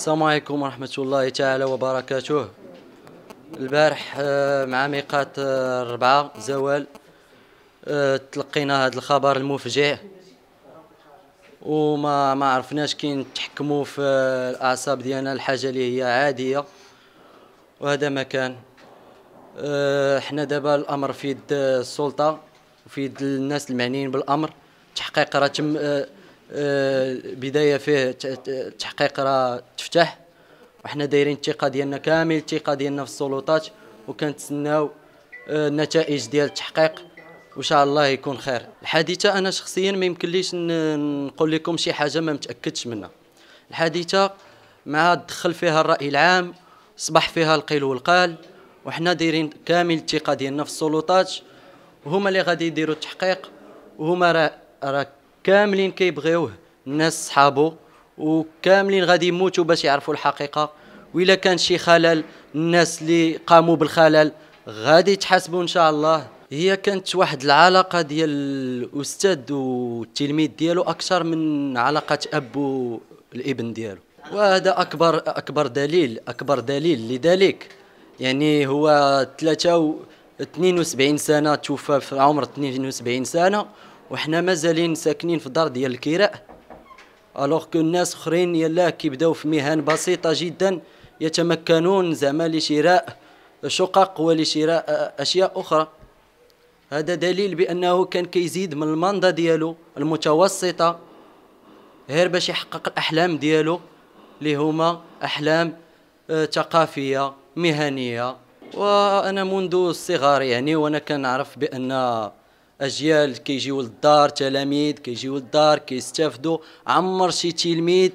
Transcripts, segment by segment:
السلام عليكم ورحمة الله تعالى وبركاته البارح آه، مع ميقات آه، الربعة زوال آه، تلقينا هذا الخبر المفجع وما ما عرفناش كي نتحكموا في الاعصاب ديالنا الحاجه اللي هي عاديه وهذا ما كان حنا دابا الامر في يد السلطه وفي يد الناس المعنيين بالامر تحقيق راه تم بدايه فيه تحقيق راه تفتح وحنا دايرين الثقه ديالنا كامل الثقه ديالنا في السلطات وكنتسناو آه، النتائج ديال التحقيق وان شاء الله يكون خير الحادثه انا شخصيا ما يمكنليش نقول لكم شي حاجه ما متاكدش منها الحادثه مع دخل فيها الراي العام صبح فيها القيل والقال وحنا دايرين كامل الثقه ديالنا في السلطات وهما اللي غادي يديروا التحقيق وهما راه راه كاملين كيبغيوه الناس صحابو وكاملين غادي يموتوا باش يعرفوا الحقيقه وإلا كان شي خلل الناس اللي قاموا بالخلل غادي يتحاسبوا ان شاء الله هي كانت واحد العلاقه ديال الاستاذ والتلميذ ديالو اكثر من علاقه اب والابن ديالو وهذا اكبر اكبر دليل اكبر دليل لذلك يعني هو 73 سنه توفى في عمر 72 سنه وحنا مازالين ساكنين في الدار ديال الكراء الوغ كو الناس اخرين يلا كيبداو في مهن بسيطه جدا يتمكنون زعما لشراء شقق ولشراء اشياء اخرى هذا دليل بانه كان كيزيد من المنضه ديالو المتوسطه غير باش يحقق الاحلام ديالو اللي هما احلام آه، ثقافيه مهنيه وانا منذ الصغر يعني وانا كنعرف بان اجيال كيجيو للدار تلاميذ كيجيو للدار كيستافدوا عمر شي تلميذ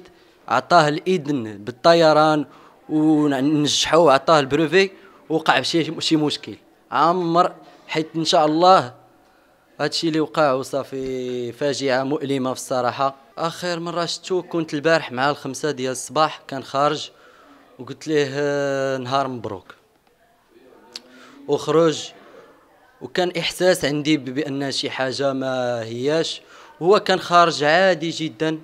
عطاه الاذن بالطيران ونجحوه عطاه البروفي وقع بشي شي مشكل عمر حيت ان شاء الله هادشي اللي وقع وصافي فاجعه مؤلمه في الصراحه اخر مره شفتو كنت البارح مع الخمسة ديال الصباح كان خارج وقلت ليه آه، نهار مبروك وخرج وكان احساس عندي بان شي حاجه ما هياش هو كان خارج عادي جدا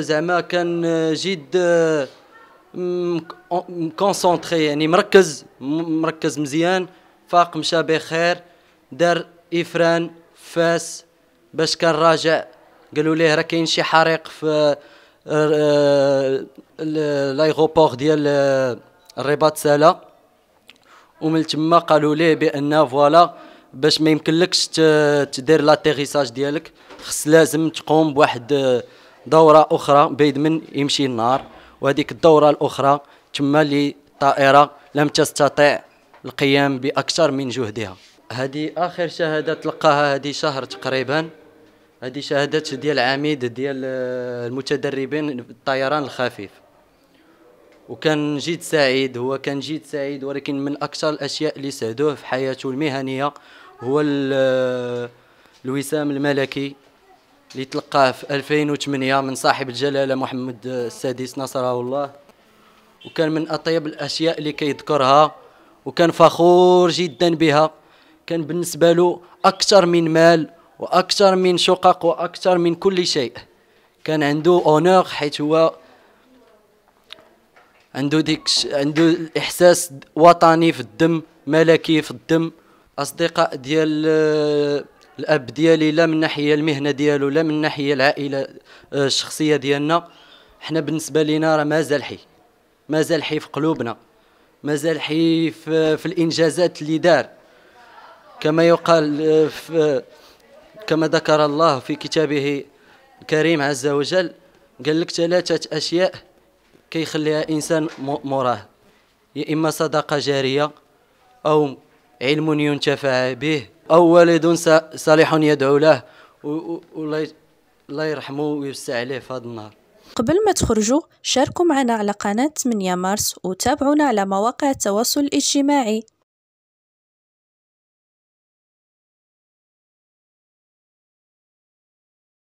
زعما كان جد كونسونتري يعني مركز مركز مزيان فاق مشى بخير دار افران فاس باش كان راجع قالوا ليه راه كاين شي حريق في لايغوبور ديال الرباط ساله ومن تما قالوا ليه بان فوالا باش ما يمكنلكش تدير لاتيغيساج ديالك خص لازم تقوم بواحد دوره اخرى بيد من يمشي النار وهذيك الدوره الاخرى تما اللي الطائره لم تستطع القيام باكثر من جهدها هذه اخر شهاده تلقاها هذه شهر تقريبا هذه شهادات ديال عميد ديال المتدربين الطيران الخفيف وكان جد سعيد هو كان جد سعيد ولكن من اكثر الاشياء اللي سعدوه في حياته المهنيه هو الوسام آه، الملكي اللي تلقاه في 2008 من صاحب الجلاله محمد السادس نصره الله وكان من اطيب الاشياء اللي كيذكرها وكان فخور جدا بها كان بالنسبه له اكثر من مال واكثر من شقق واكثر من كل شيء كان عنده اونور حيث هو عنده ديك عنده الاحساس وطني في الدم ملكي في الدم اصدقاء ديال آه، الاب ديالي لا من ناحيه المهنه ديالو لا من ناحيه العائله آه، الشخصيه ديالنا حنا بالنسبه لينا راه مازال حي مازال حي في قلوبنا مازال حي في, في الانجازات اللي دار كما يقال آه، في كما ذكر الله في كتابه الكريم عز وجل قال لك ثلاثه اشياء كيخليها انسان مراه يا اما صدقه جاريه او علم ينتفع به او والد صالح يدعو له والله الله يرحمه ويوسع عليه في هذا النهار قبل ما تخرجوا شاركوا معنا على قناة 8 مارس وتابعونا على مواقع التواصل الاجتماعي